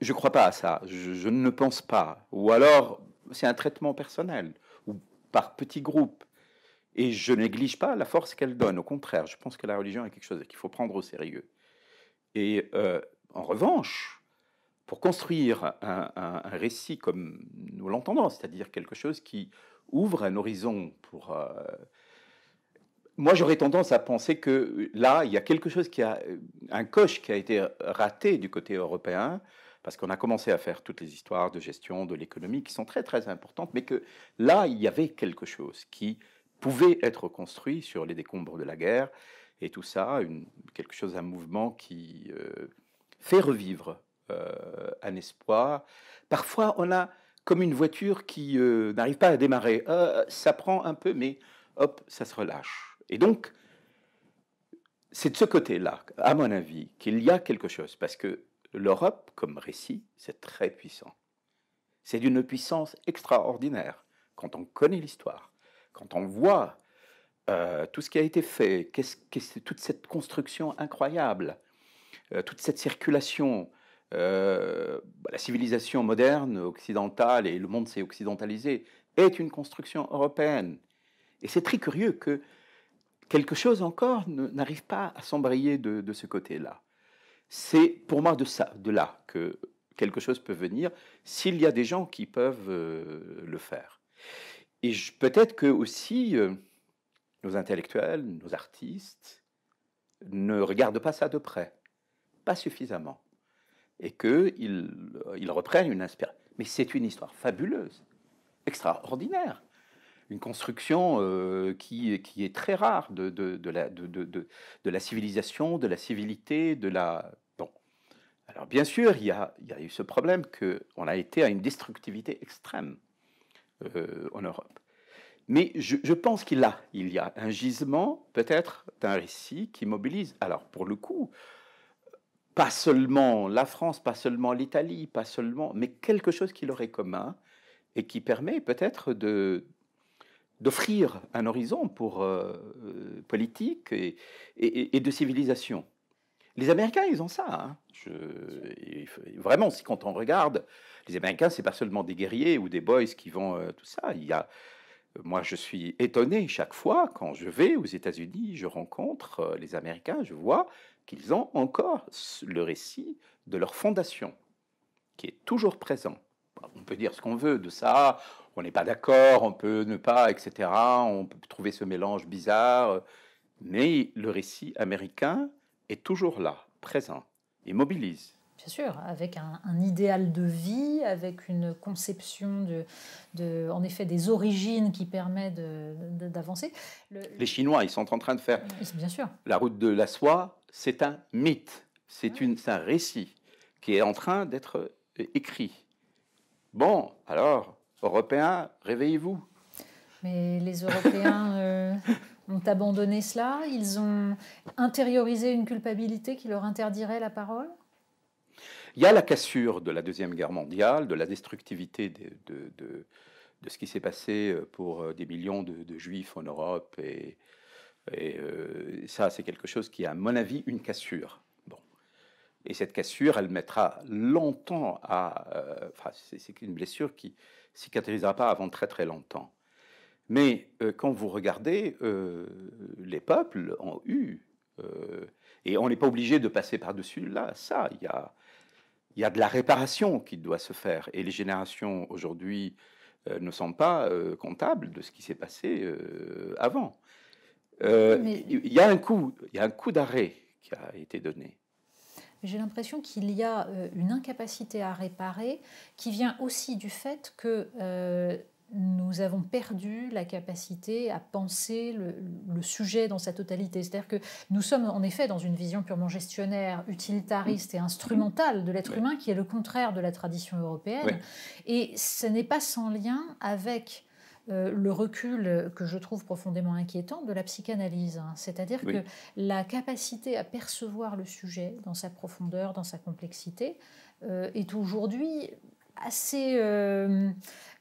Je ne crois pas à ça, je, ne pense pas. Ou alors, c'est un traitement personnel, ou par petits groupes. Et je néglige pas la force qu'elle donne, au contraire, je pense que la religion est quelque chose qu'il faut prendre au sérieux. Et euh, en revanche, pour construire un, récit comme nous l'entendons, c'est-à-dire quelque chose qui ouvre un horizon pour... Euh, moi, j'aurais tendance à penser que euh, là, il y a quelque chose qui a euh, un coche qui a été raté du côté européen, parce qu'on a commencé à faire toutes les histoires de gestion de l'économie qui sont très très importantes, mais que là, il y avait quelque chose qui pouvait être construit sur les décombres de la guerre et tout ça, une, quelque chose, un mouvement qui euh, fait revivre un espoir. Parfois, on a comme une voiture qui n'arrive pas à démarrer, ça prend un peu, mais hop, ça se relâche. Et donc, c'est de ce côté-là, à mon avis, qu'il y a quelque chose, parce que l'Europe, comme récit, c'est très puissant. C'est d'une puissance extraordinaire quand on connaît l'histoire, quand on voit euh, tout ce qui a été fait, -ce, toute cette construction incroyable, euh, toute cette circulation, euh, la civilisation moderne, occidentale, et le monde s'est occidentalisé, est une construction européenne. Et c'est très curieux que quelque chose encore n'arrive pas à s'embrayer de, ce côté-là. C'est pour moi de, ça, de là que quelque chose peut venir, s'il y a des gens qui peuvent euh, le faire. Et peut-être que aussi euh, nos intellectuels, nos artistes, ne regardent pas ça de près, pas suffisamment, et qu'ils reprennent une inspiration. Mais c'est une histoire fabuleuse, extraordinaire une construction euh, qui, qui, est très rare de, de, de, la, de, la, civilisation, de la civilité, de la... Bon. Alors bien sûr, il y a, il y a eu ce problème qu'on a été à une destructivité extrême euh, en Europe. Mais je, je pense qu'il a, il y a un gisement peut-être d'un récit qui mobilise. Alors pour le coup, pas seulement la France, pas seulement l'Italie, pas seulement, mais quelque chose qui leur est commun et qui permet peut-être de, d'offrir un horizon pour euh, euh, politique et, de civilisation. Les Américains, ils ont ça. Hein. Je, vraiment, si quand on regarde, les Américains, c'est pas seulement des guerriers ou des boys qui vont euh, tout ça. Il y a, moi, je suis étonné chaque fois quand je vais aux États-Unis, je rencontre les Américains, je vois qu'ils ont encore le récit de leur fondation, qui est toujours présent on peut dire ce qu'on veut de ça, on n'est pas d'accord, on peut ne pas, etc. On peut trouver ce mélange bizarre. Mais le récit américain est toujours là, présent, et mobilise. Bien sûr, avec un, idéal de vie, avec une conception de, de en effet, des origines qui permet d'avancer. Les Chinois, ils sont en train de faire. Bien sûr. La route de la soie, c'est un mythe, c'est un récit qui est en train d'être euh, écrit. Bon, alors, Européens, réveillez-vous. Mais les Européens *laughs* euh, ont abandonné cela Ils ont intériorisé une culpabilité qui leur interdirait la parole Il y a la cassure de la Deuxième Guerre mondiale, de la destructivité de, ce qui s'est passé euh, pour euh, des millions de, Juifs en Europe. Et, ça, c'est quelque chose qui est, à mon avis, une cassure. Bon. Et cette cassure, elle mettra longtemps à... c'est une blessure qui cicatrisera pas avant très très longtemps. Mais euh, quand vous regardez, euh, les peuples ont eu, euh, et on n'est pas obligé de passer par-dessus là, ça, il y a, y a de la réparation qui doit se faire. Et les générations aujourd'hui ne sont pas comptables de ce qui s'est passé avant. Il y a un coup, il y a un coup d'arrêt qui a été donné j'ai l'impression qu'il y a euh, une incapacité à réparer qui vient aussi du fait que euh, nous avons perdu la capacité à penser le, sujet dans sa totalité. C'est-à-dire que nous sommes en effet dans une vision purement gestionnaire, utilitariste et mm. instrumentale de l'être humain qui est le contraire de la tradition européenne. Et ce n'est pas sans lien avec euh, le recul que je trouve profondément inquiétant de la psychanalyse. Hein. C'est-à-dire que la capacité à percevoir le sujet dans sa profondeur, dans sa complexité, euh, est aujourd'hui assez euh,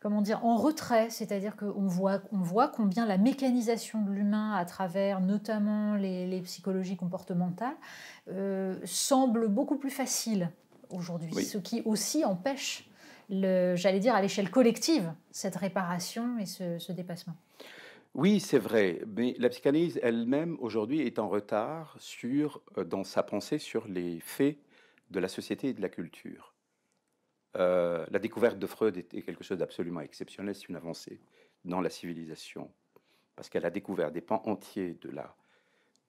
comment dire en retrait c'est-à-dire qu'on voit on voit combien la mécanisation de l'humain à travers notamment les, psychologies comportementales semble beaucoup plus facile aujourd'hui ce qui aussi empêche j'allais dire, à l'échelle collective, cette réparation et ce, dépassement. Oui, c'est vrai, mais la psychanalyse elle-même aujourd'hui est en retard sur, euh, dans sa pensée sur les faits de la société et de la culture. Euh, la découverte de Freud était quelque chose d'absolument exceptionnel, c'est une avancée dans la civilisation, parce qu'elle a découvert des pans entiers de la,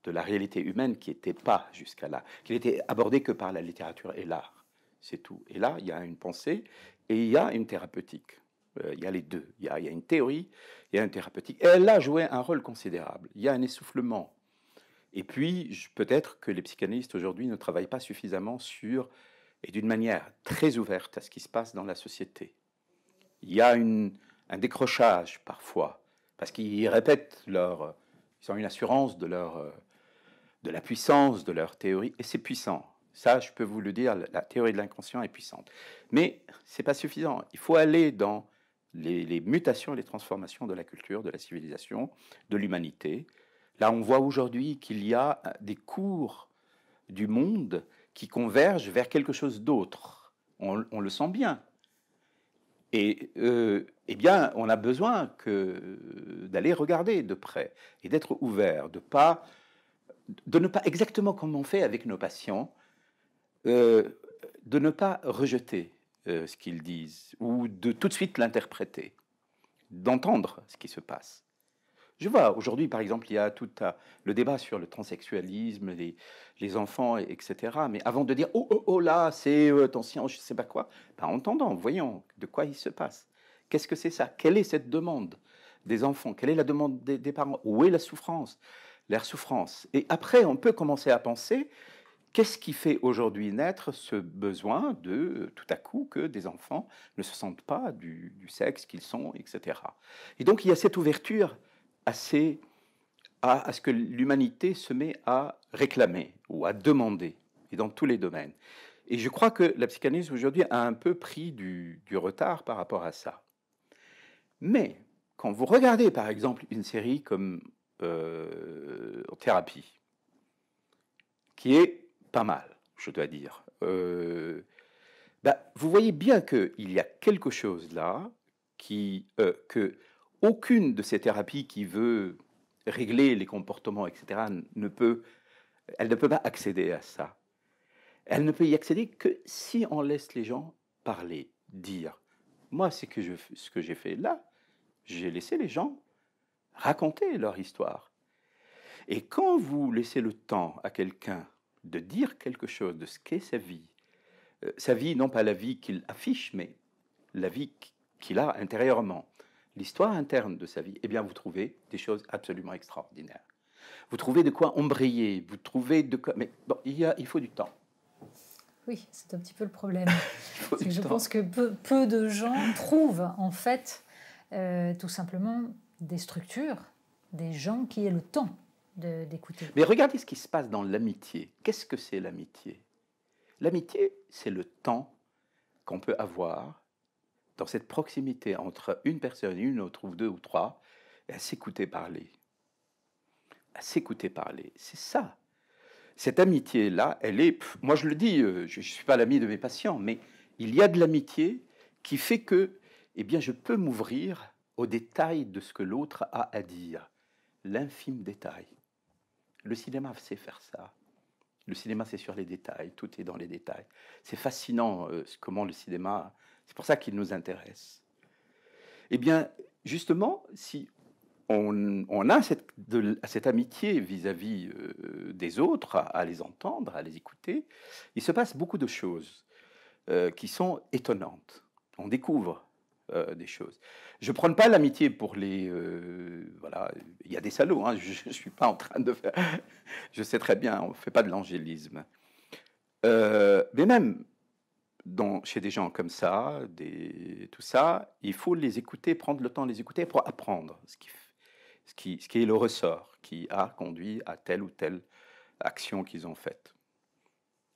de la réalité humaine qui n'était pas jusqu'à là, qui n'était abordés que par la littérature et l'art. C'est tout. Et là, il y a une pensée et il y a une thérapeutique. Euh, il y a les deux. Il y a, une théorie, il y a une thérapeutique. elle a joué un rôle considérable. Il y a un essoufflement. Et puis, peut-être que les psychanalystes aujourd'hui ne travaillent pas suffisamment sur, et d'une manière très ouverte à ce qui se passe dans la société. Il y a un décrochage parfois, parce qu'ils répètent leur... Ils ont une assurance de leur... Euh, de la puissance de leur théorie, et c'est puissant. Ça, je peux vous le dire, la théorie de l'inconscient est puissante. Mais ce n'est pas suffisant. Il faut aller dans les, mutations et les transformations de la culture, de la civilisation, de l'humanité. Là, on voit aujourd'hui qu'il y a euh, des cours du monde qui convergent vers quelque chose d'autre. On, le sent bien. Et euh, eh bien, on a besoin euh, d'aller regarder de près et d'être ouvert, de ne pas exactement comme on fait avec nos patients, euh, de ne pas rejeter euh, ce qu'ils disent ou de tout de suite l'interpréter, d'entendre ce qui se passe. Je vois, aujourd'hui, par exemple, il y a tout le débat sur le transsexualisme, les, enfants, etc. Mais avant de dire oh, oh, oh là, c'est euh, ton science, je ne sais pas quoi, ben, entendant, voyons de quoi il se passe. Qu'est-ce que c'est ça Quelle est cette demande des enfants Quelle est la demande des, des parents Où est la souffrance Leur souffrance. Et après, on peut commencer à penser Qu'est-ce qui fait aujourd'hui naître ce besoin de, tout à coup, que des enfants ne se sentent pas du, sexe qu'ils sont, etc. Et donc il y a cette ouverture assez à, ce que l'humanité se met à réclamer ou à demander, et dans tous les domaines. Et je crois que la psychanalyse aujourd'hui a un peu pris du, retard par rapport à ça. Mais quand vous regardez par exemple une série comme euh, Thérapie, qui est pas mal, je dois dire. Euh, bah, vous voyez bien qu'il y a quelque chose là qui, euh, que aucune de ces thérapies qui veut régler les comportements, etc., ne peut, elle ne peut pas accéder à ça. Elle ne peut y accéder que si on laisse les gens parler, dire. Moi, c'est que je, ce que j'ai fait là, j'ai laissé les gens raconter leur histoire. Et quand vous laissez le temps à quelqu'un de dire quelque chose de ce qu'est sa vie, euh, sa vie, non pas la vie qu'il affiche, mais la vie qu'il a intérieurement, l'histoire interne de sa vie, eh bien, vous trouvez des choses absolument extraordinaires. Vous trouvez de quoi embrayer, vous trouvez de quoi. Mais bon, il, y a, il faut du temps. Oui, c'est un petit peu le problème. *laughs* je pense que peu, de gens trouvent, en fait, euh, tout simplement, des structures, des gens qui aient le temps d'écouter. Mais regardez ce qui se passe dans l'amitié. Qu'est-ce que c'est l'amitié L'amitié, c'est le temps qu'on peut avoir dans cette proximité entre une personne et une autre, ou deux ou trois, et à s'écouter parler. À s'écouter parler, c'est ça. Cette amitié-là, elle est, moi je le dis, euh, je ne suis pas l'ami de mes patients, mais il y a de l'amitié qui fait que, eh bien, je peux m'ouvrir aux détails de ce que l'autre a à dire, l'infime détail. Le cinéma sait faire ça. Le cinéma, c'est sur les détails, tout est dans les détails. C'est fascinant euh, comment le cinéma, c'est pour ça qu'il nous intéresse. Eh bien, justement, si on, a cette, amitié vis-à-vis euh, des autres, à, les entendre, à les écouter, il se passe beaucoup de choses euh, qui sont étonnantes. On découvre euh, des choses. Je ne pas l'amitié pour les... Euh, voilà, il y a des salauds, hein, *laughs* je ne suis pas en train de faire... *laughs* je sais très bien, on ne fait pas de l'angélisme. Euh, mais même chez des gens comme ça, des, tout ça, il faut les écouter, prendre le temps de les écouter pour apprendre ce qui, ce qui, est le ressort qui a conduit à telle ou telle action qu'ils ont faite.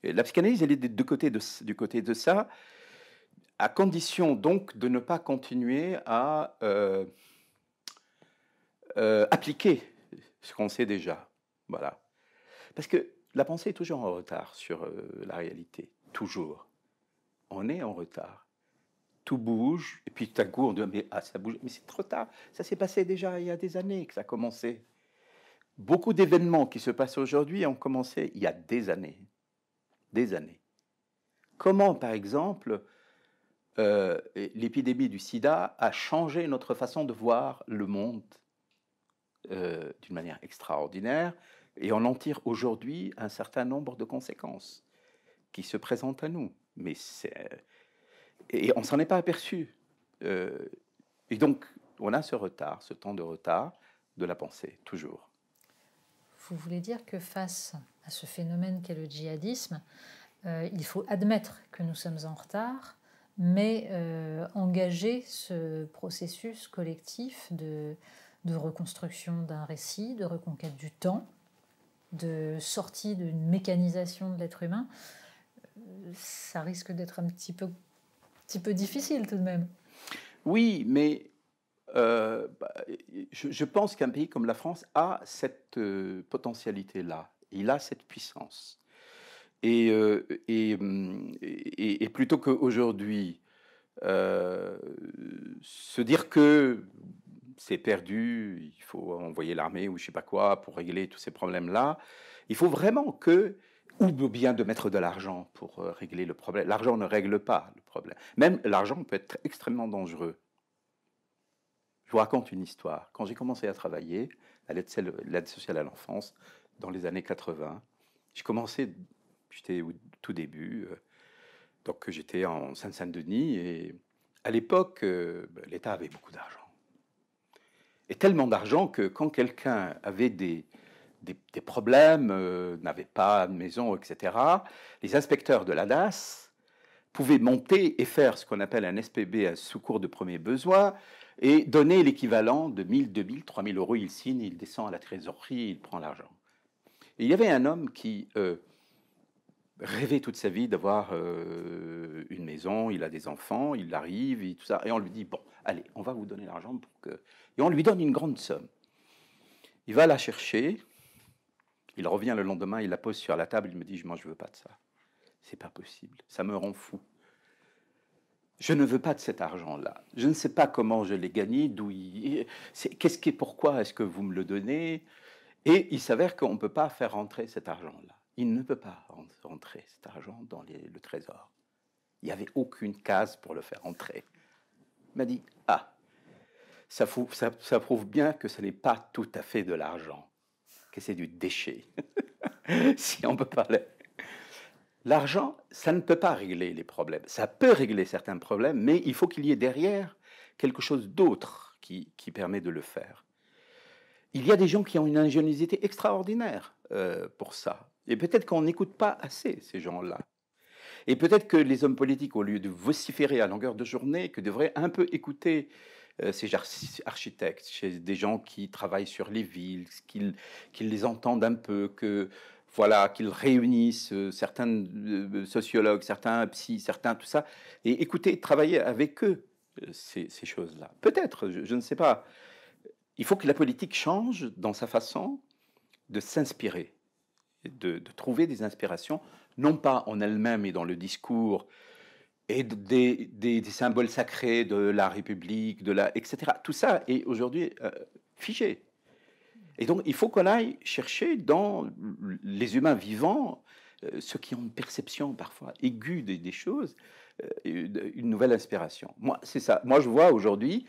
Et la psychanalyse, elle est de, de côté de, du côté de ça à condition donc de ne pas continuer à euh, euh, appliquer ce qu'on sait déjà. Voilà. Parce que la pensée est toujours en retard sur euh, la réalité, toujours. On est en retard. Tout bouge, et puis tout à coup on dit mais ah, ça bouge, mais c'est trop tard. Ça s'est passé déjà il y a des années que ça a commencé. Beaucoup d'événements qui se passent aujourd'hui ont commencé il y a des années, des années. Comment, par exemple, euh, l'épidémie du sida a changé notre façon de voir le monde euh, d'une manière extraordinaire, et on en tire aujourd'hui un certain nombre de conséquences qui se présentent à nous. Mais et on s'en est pas aperçu. Euh, et donc, on a ce retard, ce temps de retard de la pensée, toujours. Vous voulez dire que face à ce phénomène qu'est le djihadisme, il faut admettre que nous sommes en retard mais euh, engager ce processus collectif de, de reconstruction d'un récit, de reconquête du temps, de sortie d'une mécanisation de l'être humain, euh, ça risque d'être un petit peu, petit peu difficile tout de même. Oui, mais euh, bah, je, pense qu'un pays comme la France a cette potentialité-là, il a cette puissance. Euh, hum, et, et, plutôt qu'aujourd'hui, euh, se dire que c'est perdu, il faut envoyer l'armée ou je sais pas quoi pour régler tous ces problèmes-là, il faut vraiment que ou bien de mettre de l'argent pour euh, régler le problème. L'argent ne règle pas le problème. Même l'argent peut être extrêmement dangereux. Je vous raconte une histoire. Quand j'ai commencé à travailler, à l'aide sociale à l'enfance, dans les années 80, j'ai commencé J'étais au tout début. Euh, donc j'étais en Seine-Saint-Denis et à l'époque, euh, ben, l'État avait beaucoup d'argent. Et tellement d'argent que quand quelqu'un avait des, des, problèmes, euh, n'avait pas de maison, etc., les inspecteurs de la DAS pouvaient monter et faire ce qu'on appelle un SPB un secours de premier besoin et donner l'équivalent de 1000, 2000, 3000 euros. Il signe, il descend à la trésorerie, il prend l'argent. et il y avait un homme qui rêver toute sa vie d'avoir euh, une maison, il a des enfants, il arrive, et tout ça. Et on lui dit, bon, allez, on va vous donner l'argent pour que... Et on lui donne une grande somme. Il va la chercher, il revient le lendemain, il la pose sur la table, il me dit, je ne veux pas de ça. C'est pas possible, ça me rend fou. Je ne veux pas de cet argent-là. Je ne sais pas comment je l'ai gagné, d'où il... Qu'est-ce qui Pourquoi est-ce que vous me le donnez Et il s'avère qu'on ne peut pas faire rentrer cet argent-là. Il ne peut pas rentrer cet argent dans le trésor. Il n'y avait aucune case pour le faire entrer. Il m'a dit Ah, ça, prouve bien que ce n'est pas tout à fait de l'argent, que c'est du déchet, *laughs* si on peut parler. L'argent, ça ne peut pas régler les problèmes. Ça peut régler certains problèmes, mais il faut qu'il y ait derrière quelque chose d'autre qui, permet de le faire. Il y a des gens qui ont une ingéniosité extraordinaire euh, pour ça. Et peut-être qu'on n'écoute pas assez ces gens-là. Et peut-être que les hommes politiques, au lieu de vociférer à longueur de journée, que devraient un peu écouter euh, ces architectes, chez des gens qui travaillent sur les villes, qu'ils qu'ils les entendent un peu, que voilà, qu'ils réunissent euh, certains euh, sociologues, certains psy, certains tout ça, et écouter, travailler avec eux ces, choses-là. Peut-être, je ne sais pas. Il faut que la politique change dans sa façon de s'inspirer de, trouver des inspirations, non pas en elle-même et dans le discours et des, symboles sacrés de la République, de la, etc. Tout ça est aujourd'hui euh, figé. Et donc, il faut qu'on aille chercher dans les humains vivants, euh, ceux qui ont une perception parfois aiguë des, choses, euh, une, une nouvelle inspiration. Moi, c'est ça. Moi, je vois aujourd'hui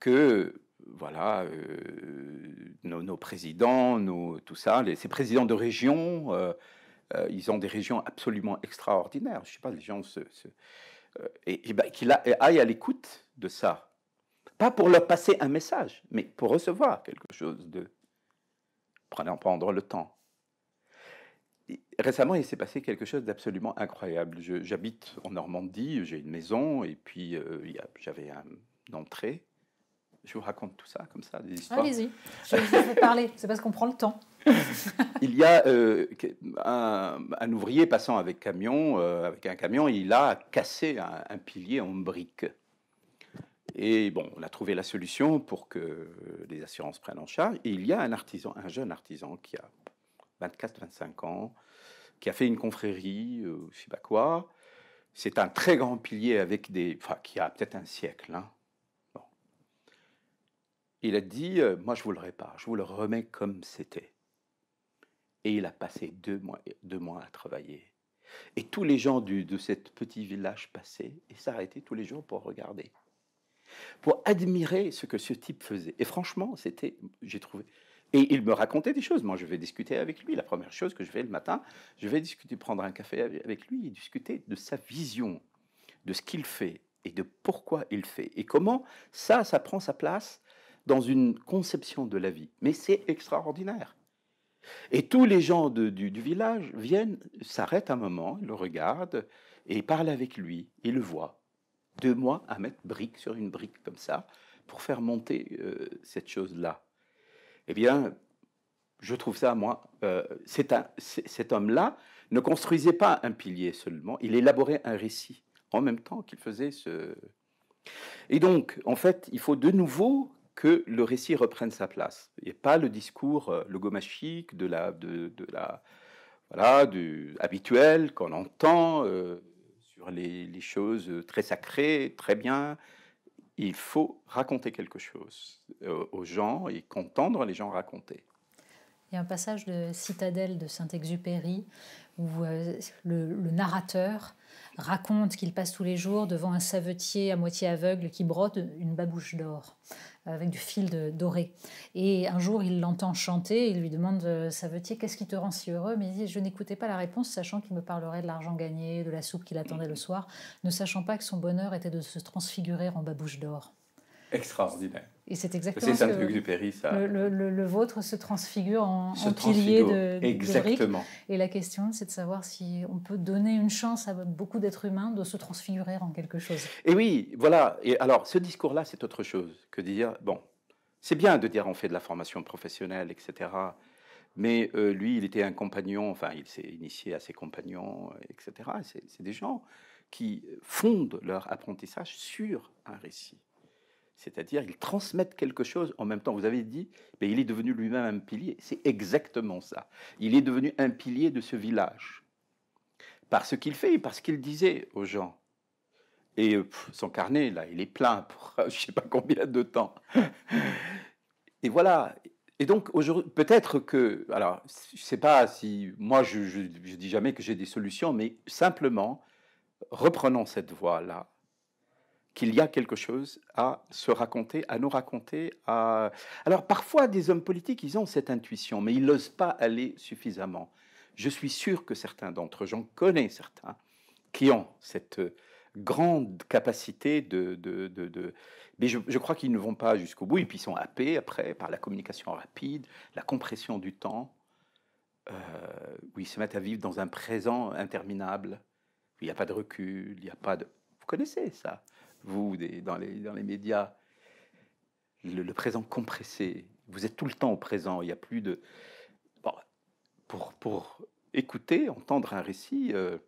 que voilà, euh, nos, présidents, nos, tout ça, les, ces présidents de région, euh, euh, ils ont des régions absolument extraordinaires. Je ne sais pas, les gens se, et, ben, aillent à l'écoute de ça, pas pour leur passer un message, mais pour recevoir quelque chose de en prendre le temps. récemment, il s'est passé quelque chose d'absolument incroyable. J'habite en Normandie, j'ai une maison et puis j'avais un, une entrée je vous raconte tout ça comme ça, des histoires. Allez-y, je vais parler, c'est parce qu'on prend le temps. *laughs* il y a euh, un, ouvrier passant avec, camion, euh, avec un camion, il a cassé un, pilier en brique. Et bon, on a trouvé la solution pour que les assurances prennent en charge. Et il y a un artisan, un jeune artisan qui a 24-25 ans, qui a fait une confrérie, je euh, je sais pas quoi. C'est un très grand pilier avec des, enfin, qui a peut-être un siècle. Hein il a dit euh, Moi, je vous le répare, je vous le remets comme c'était. Et il a passé deux mois, à travailler. Et tous les gens du, de ce petit village passaient et s'arrêtaient tous les jours pour regarder, pour admirer ce que ce type faisait. Et franchement, c'était, j'ai trouvé. Et il me racontait des choses. Moi, je vais discuter avec lui. La première chose que je fais le matin, je vais discuter, prendre un café avec lui et discuter de sa vision, de ce qu'il fait et de pourquoi il fait et comment ça, ça prend sa place dans une conception de la vie. Mais c'est extraordinaire. Et tous les gens du, village viennent, s'arrêtent un moment, le regardent et parlent avec lui. Ils le voient. Deux mois à mettre brique sur une brique comme ça pour faire monter euh, cette chose-là. Eh bien, je trouve ça, moi, euh, un, cet homme-là ne construisait pas un pilier seulement, il élaborait un récit en même temps qu'il faisait ce... Et donc, en fait, il faut de nouveau que le récit reprenne sa place et pas le discours euh, logomachique de la, de, la voilà, du habituel qu'on entend euh, sur les, choses très sacrées, très bien. Il faut raconter quelque chose euh, aux gens et qu'entendre les gens raconter. Il y a un passage de Citadelle de Saint-Exupéry où euh, le, narrateur raconte qu'il passe tous les jours devant un savetier à moitié aveugle qui brode une babouche d'or euh, avec du fil doré. Et un jour, il l'entend chanter, il lui demande euh, Savetier, qu'est-ce qui te rend si heureux Mais il dit Je n'écoutais pas la réponse, sachant qu'il me parlerait de l'argent gagné, de la soupe qu'il attendait le soir, ne sachant pas que son bonheur était de se transfigurer en babouche d'or. Extraordinaire. Et c'est exactement ce Le, Le, vôtre se transfigure en, pilier de, exactement. Et la question, c'est de savoir si on peut donner une chance à beaucoup d'êtres humains de se transfigurer en quelque chose. Et oui, voilà. Et alors, ce discours-là, c'est autre chose que dire, bon, c'est bien de dire on fait de la formation professionnelle, etc. Mais euh, lui, il était un compagnon, enfin, il s'est initié à ses compagnons, euh, etc. C'est des gens qui fondent leur apprentissage sur un récit. C'est-à-dire, il transmettent quelque chose en même temps. Vous avez dit, mais il est devenu lui-même un pilier. C'est exactement ça. Il est devenu un pilier de ce village. Par ce qu'il fait et par ce qu'il disait aux gens. Et son carnet, là, il est plein pour *laughs* je ne sais pas combien de temps. et voilà. Et donc, peut-être que. Alors, je ne sais pas si. Moi, je dis jamais que j'ai des solutions, mais simplement, reprenons cette voie-là qu'il y a quelque chose à se raconter, à nous raconter. À... Alors parfois, des hommes politiques, ils ont cette intuition, mais ils n'osent pas aller suffisamment. Je suis sûr que certains d'entre eux, j'en connais certains, qui ont cette grande capacité de... de, Mais je, crois qu'ils ne vont pas jusqu'au bout, Ils puis ils sont happés après par la communication rapide, la compression du temps, euh, où ils se mettent à vivre dans un présent interminable. Il n'y a pas de recul, il n'y a pas de... Vous connaissez ça vous, dans, les, dans, les, médias, le, présent compressé. Vous êtes tout le temps au présent. Il n'y a plus de. pour, pour écouter, entendre un récit, euh,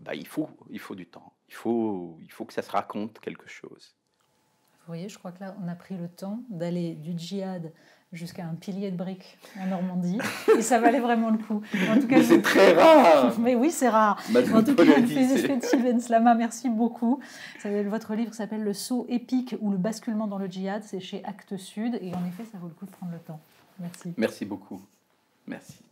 bah, il, faut, il faut du temps. Il faut, il faut que ça se raconte quelque chose. Vous voyez, je crois que là, on a pris le temps d'aller du djihad jusqu'à un pilier de briques en Normandie. et ça valait vraiment le coup. En tout cas, c'est très rare. *laughs* Mais oui, c'est rare. Bah, en tout cas, Steven Slama, merci beaucoup. Votre livre s'appelle Le saut épique ou le basculement dans le djihad. C'est chez Actes Sud. Et en effet, ça vaut le coup de prendre le temps. Merci. Merci beaucoup. Merci.